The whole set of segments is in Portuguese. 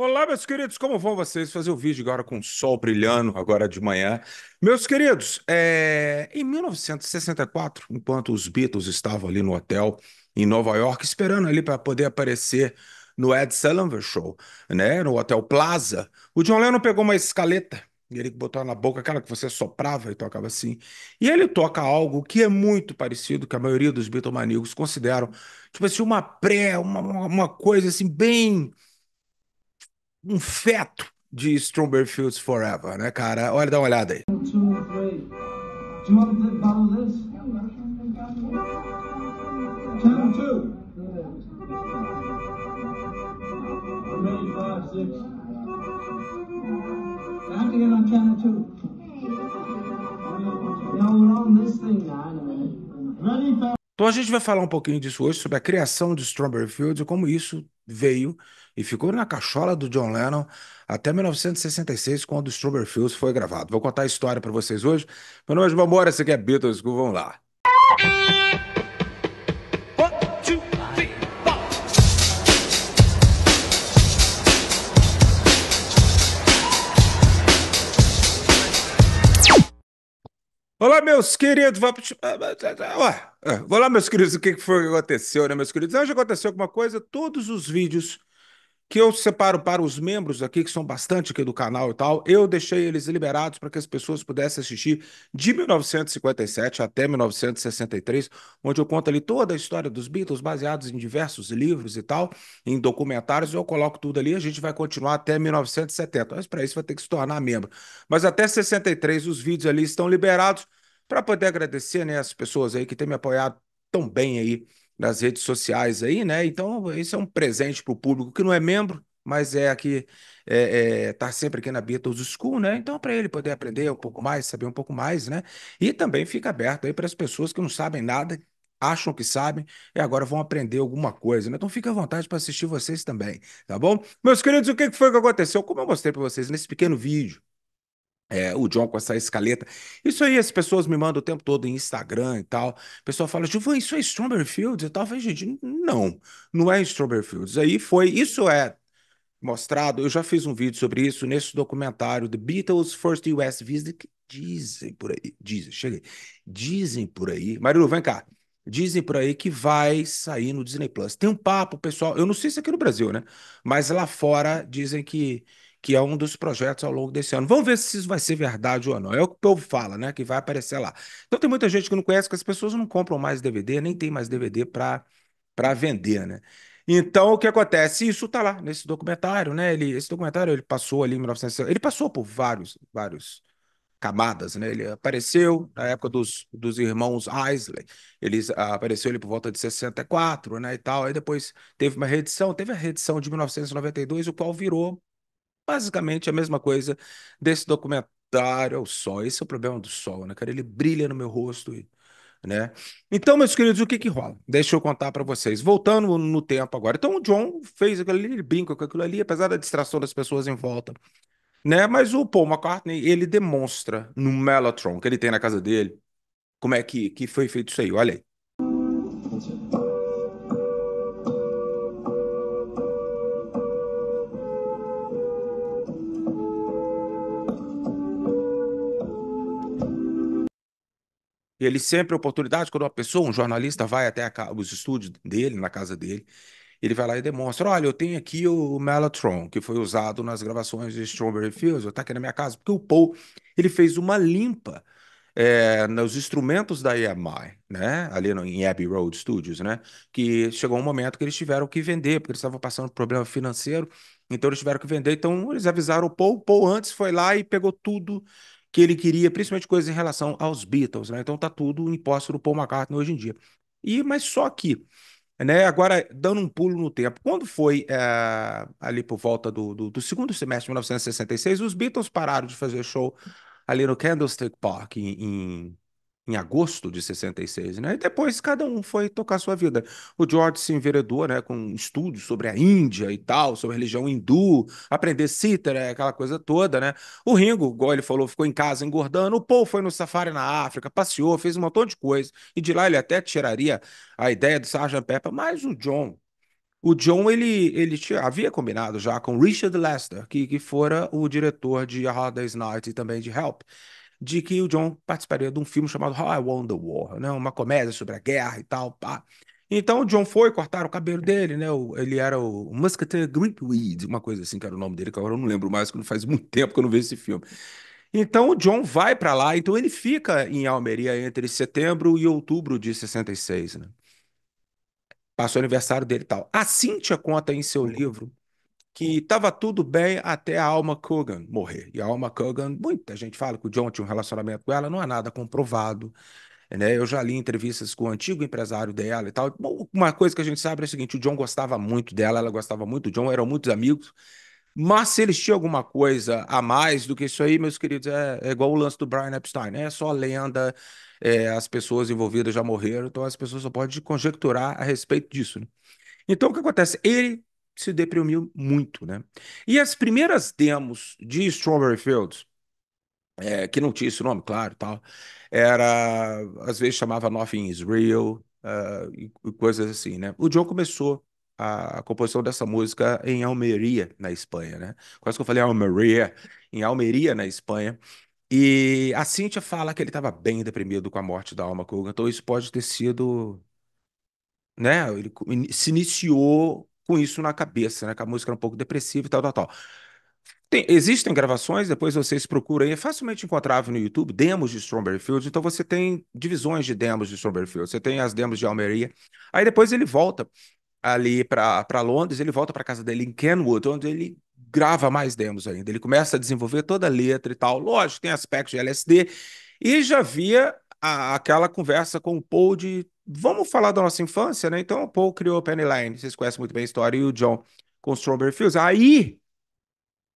Olá, meus queridos, como vão vocês? Fazer o vídeo agora com o sol brilhando, agora de manhã. Meus queridos, é... em 1964, enquanto os Beatles estavam ali no hotel em Nova York, esperando ali para poder aparecer no Ed Sullivan Show, né, no Hotel Plaza, o John Lennon pegou uma escaleta e ele botou na boca aquela que você soprava e tocava assim. E ele toca algo que é muito parecido, que a maioria dos maníacos consideram, tipo assim, uma pré, uma, uma coisa assim, bem um feto de Stromberg Fields Forever, né, cara? Olha, dá uma olhada aí. Então a gente vai falar um pouquinho disso hoje, sobre a criação de Strawberry Fields e como isso veio e ficou na cachola do John Lennon até 1966, quando Strawberry Fields foi gravado. Vou contar a história para vocês hoje. Meu nome é João Bora, esse aqui é Beatles, vamos lá. Olá, meus queridos. Olá, ah, ah, ah, meus queridos. O que foi que aconteceu, né, meus queridos? Hoje aconteceu alguma coisa. Todos os vídeos que eu separo para os membros aqui, que são bastante aqui do canal e tal, eu deixei eles liberados para que as pessoas pudessem assistir de 1957 até 1963, onde eu conto ali toda a história dos Beatles, baseados em diversos livros e tal, em documentários, eu coloco tudo ali, a gente vai continuar até 1970, mas para isso vai ter que se tornar membro. Mas até 63 os vídeos ali estão liberados, para poder agradecer né, as pessoas aí que têm me apoiado tão bem aí nas redes sociais aí, né? Então, isso é um presente para o público que não é membro, mas é aqui, é, é, tá sempre aqui na Beatles School, né? Então, para ele poder aprender um pouco mais, saber um pouco mais, né? E também fica aberto aí para as pessoas que não sabem nada, acham que sabem e agora vão aprender alguma coisa, né? Então fica à vontade para assistir vocês também, tá bom? Meus queridos, o que foi que aconteceu? Como eu mostrei para vocês nesse pequeno vídeo, é, o John com essa escaleta. Isso aí, as pessoas me mandam o tempo todo em Instagram e tal. O pessoal fala, Juvan, isso é Strawberry Fields e tal. Eu falei, gente, não, não é Strawberry Fields. Aí foi, isso é mostrado. Eu já fiz um vídeo sobre isso nesse documentário The Beatles First US Visit. Que dizem por aí, dizem, cheguei. Dizem por aí, Marilu, vem cá. Dizem por aí que vai sair no Disney Plus. Tem um papo, pessoal. Eu não sei se é aqui no Brasil, né? Mas lá fora dizem que que é um dos projetos ao longo desse ano. Vamos ver se isso vai ser verdade ou não. É o que o povo fala, né? Que vai aparecer lá. Então tem muita gente que não conhece, que as pessoas não compram mais DVD, nem tem mais DVD para vender, né? Então, o que acontece? Isso está lá nesse documentário, né? Ele, esse documentário ele passou ali em 1960, ele passou por vários, vários camadas, né? Ele apareceu na época dos, dos irmãos Isley, ele ah, apareceu ali por volta de 64, né, e tal. Aí depois teve uma reedição, teve a reedição de 1992, o qual virou basicamente a mesma coisa desse documentário ao é sol. Esse é o problema do sol, né, cara? Ele brilha no meu rosto e. Né? Então, meus queridos, o que que rola? Deixa eu contar para vocês. Voltando no tempo agora. Então, o John fez aquilo ali, ele brinca com aquilo ali, apesar da distração das pessoas em volta. Né? Mas o Paul McCartney, ele demonstra no Mellotron que ele tem na casa dele como é que, que foi feito isso aí. Olha aí. Ele sempre oportunidade, quando uma pessoa, um jornalista, vai até a, os estúdios dele, na casa dele, ele vai lá e demonstra: olha, eu tenho aqui o Mellotron, que foi usado nas gravações de Strawberry Fields, estou tá aqui na minha casa, porque o Paul ele fez uma limpa é, nos instrumentos da EMI, né? Ali no, em Abbey Road Studios, né? Que chegou um momento que eles tiveram que vender, porque eles estavam passando por problema financeiro, então eles tiveram que vender. Então eles avisaram o Paul, o Paul antes foi lá e pegou tudo que ele queria, principalmente coisas em relação aos Beatles, né? Então tá tudo imposto do Paul McCartney hoje em dia. E mas só que, né? Agora dando um pulo no tempo, quando foi é, ali por volta do, do, do, segundo semestre de 1966, os Beatles pararam de fazer show ali no Candlestick Park em, em em agosto de 66, né? E depois cada um foi tocar sua vida. O George se enveredou, né, com estudos sobre a Índia e tal, sobre a religião hindu, aprender cítara, aquela coisa toda, né? O Ringo, igual ele falou, ficou em casa engordando. O Paul foi no safari na África, passeou, fez um montão de coisa. E de lá ele até tiraria a ideia do Sgt. Pepper, mas o John o John ele, ele tinha, havia combinado já com Richard Lester, que, que fora o diretor de A Hard Day's Night e também de Help de que o John participaria de um filme chamado How I Won the War, né? uma comédia sobre a guerra e tal. Pá. Então o John foi, cortaram o cabelo dele, né? ele era o Musketeer Gripweed, uma coisa assim que era o nome dele, que agora eu não lembro mais, porque faz muito tempo que eu não vejo esse filme. Então o John vai para lá, então ele fica em Almeria entre setembro e outubro de 66, né? Passou o aniversário dele e tal. A Cíntia conta em seu livro que estava tudo bem até a Alma Kogan morrer. E a Alma Kogan, muita gente fala que o John tinha um relacionamento com ela, não é nada comprovado. Né? Eu já li entrevistas com o antigo empresário dela e tal. Uma coisa que a gente sabe é o seguinte: o John gostava muito dela, ela gostava muito do John, eram muitos amigos. Mas se eles tinham alguma coisa a mais do que isso aí, meus queridos, é, é igual o lance do Brian Epstein, né? é só lenda, é, as pessoas envolvidas já morreram, então as pessoas só podem conjecturar a respeito disso. Né? Então o que acontece? Ele se deprimiu muito, né? E as primeiras demos de Strawberry Fields, é, que não tinha esse nome, claro, tal, era, às vezes chamava Nothing is Real, uh, e, e coisas assim, né? O John começou a, a composição dessa música em Almeria, na Espanha, né? Quase que eu falei Almeria, em Almeria, na Espanha, e a Cíntia fala que ele estava bem deprimido com a morte da Alma Kogan, então isso pode ter sido né? Ele se iniciou com isso na cabeça, né? Que a música era um pouco depressiva e tal, tal, tal. Tem, existem gravações, depois vocês procuram aí, é facilmente encontrável no YouTube, demos de Strawberry Fields, então você tem divisões de demos de Strawberry Fields, você tem as demos de Almeria, aí depois ele volta ali para Londres, ele volta para casa dele em Kenwood, onde ele grava mais demos ainda, ele começa a desenvolver toda a letra e tal, lógico, tem aspectos de LSD, e já via a, aquela conversa com o Paul de vamos falar da nossa infância, né? Então o Paul criou a Line, vocês conhecem muito bem a história, e o John com Strawberry Fields. Aí,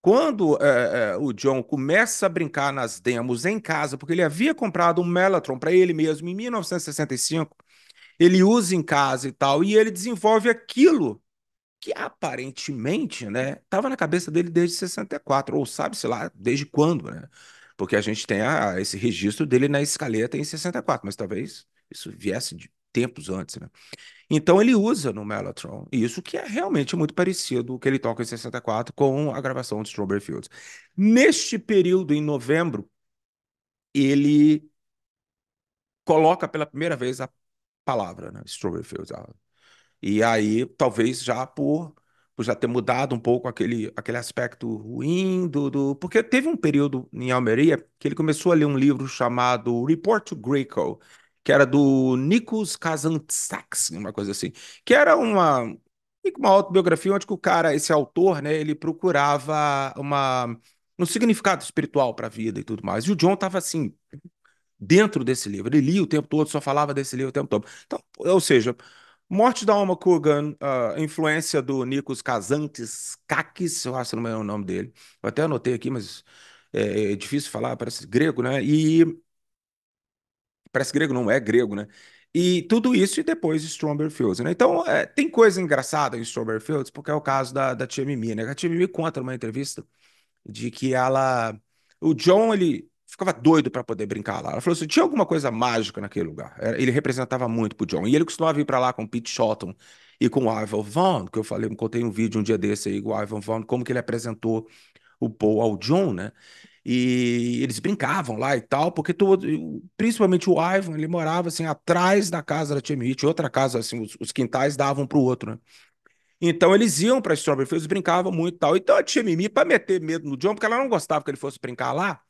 quando é, é, o John começa a brincar nas demos em casa, porque ele havia comprado um Mellotron para ele mesmo em 1965, ele usa em casa e tal, e ele desenvolve aquilo que aparentemente, né, estava na cabeça dele desde 64, ou sabe-se lá desde quando, né? Porque a gente tem a, esse registro dele na escaleta em 64, mas talvez isso viesse de tempos antes, né? Então ele usa no Mellotron, isso que é realmente muito parecido o que ele toca em 64 com a gravação de Strawberry Fields. Neste período, em novembro, ele coloca pela primeira vez a palavra, né? Strawberry Fields. Ah, e aí, talvez já por, por já ter mudado um pouco aquele, aquele aspecto ruim do, do... Porque teve um período em Almeria que ele começou a ler um livro chamado Report to Greco, que era do Nikos Kazantzakis, uma coisa assim, que era uma, uma autobiografia onde o cara, esse autor, né, ele procurava uma, um significado espiritual para a vida e tudo mais. E o John estava assim, dentro desse livro, ele lia o tempo todo, só falava desse livro o tempo todo. Então, ou seja, Morte da Alma Kurgan, uh, influência do Nikos Kazantzakis, eu acho que não é o nome dele. Eu até anotei aqui, mas é, é difícil falar, parece grego, né? E Parece grego, não é grego, né? E tudo isso e depois Strawberry Fields, né? Então, é, tem coisa engraçada em Strawberry Fields, porque é o caso da, da Tia Mimi, né? A Tia Mimi conta numa entrevista de que ela... O John, ele ficava doido para poder brincar lá. Ela falou assim, tinha alguma coisa mágica naquele lugar. É, ele representava muito pro John. E ele costumava vir para lá com o Pete Shotton e com o Ivan Vaughn, que eu falei, eu contei um vídeo um dia desse aí, o Ivan Vaughn, como que ele apresentou o Paul ao John, né? E eles brincavam lá e tal, porque todo, principalmente o Ivan, ele morava assim atrás da casa da Time Hit, outra casa, assim, os, os quintais davam para o outro, né? Então eles iam para Strawberry Fields, brincavam muito e tal. Então a tia Mimi, para meter medo no John, porque ela não gostava que ele fosse brincar lá,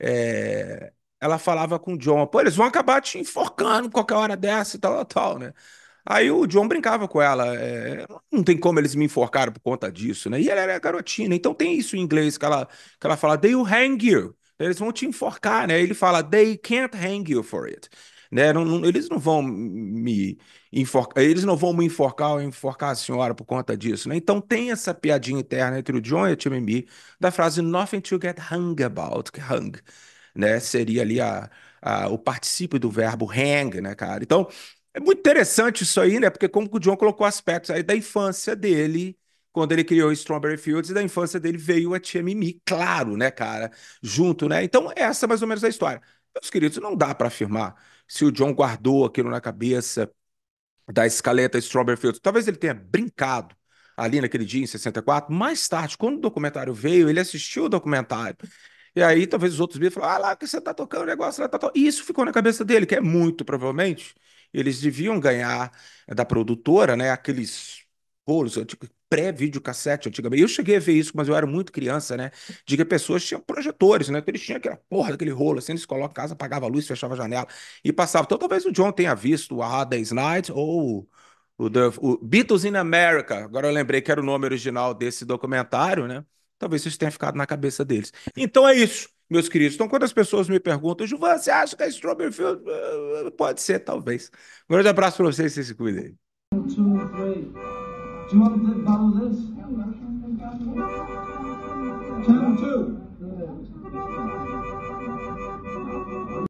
é... ela falava com o John, pô, eles vão acabar te enforcando qualquer hora dessa e tal, tal, né? Aí o John brincava com ela. É, não tem como eles me enforcaram por conta disso, né? E ela era garotina, né? então tem isso em inglês que ela, que ela fala: They will hang you. Eles vão te enforcar, né? Ele fala: They can't hang you for it. Né? Não, não, eles não vão me enforcar, eles não vão me enforcar ou enforcar a senhora por conta disso, né? Então tem essa piadinha interna entre o John e a Timmy da frase nothing to get hung about, que hung, né? Seria ali a, a, o particípio do verbo hang, né, cara? Então, é muito interessante isso aí, né? Porque como o John colocou aspectos aí da infância dele, quando ele criou Strawberry Fields, e da infância dele veio a tia Mimi, claro, né, cara? Junto, né? Então, essa é mais ou menos a história. Meus queridos, não dá para afirmar se o John guardou aquilo na cabeça da escaleta Strawberry Fields. Talvez ele tenha brincado ali naquele dia, em 64. Mais tarde, quando o documentário veio, ele assistiu o documentário. E aí, talvez os outros viram, falaram, ah lá, que você tá tocando o negócio, lá, tá, E isso ficou na cabeça dele, que é muito, provavelmente, eles deviam ganhar eh, da produtora, né, aqueles rolos, pré-videocassete antigamente. Eu cheguei a ver isso, mas eu era muito criança, né? De que pessoas tinham projetores, né? Então eles tinham aquela porra daquele rolo, assim, eles colocam casa, apagava a luz, fechava a janela e passava. Então talvez o John tenha visto o A Day's Night ou o, The, o Beatles in America. Agora eu lembrei que era o nome original desse documentário, né? Talvez isso tenha ficado na cabeça deles. Então é isso meus queridos. Então, quando as pessoas me perguntam, Juvan, você acha que a é Strawberry Field eh, eh, pode ser, talvez. Um grande abraço para vocês, vocês se cuidem. three. Do you want to play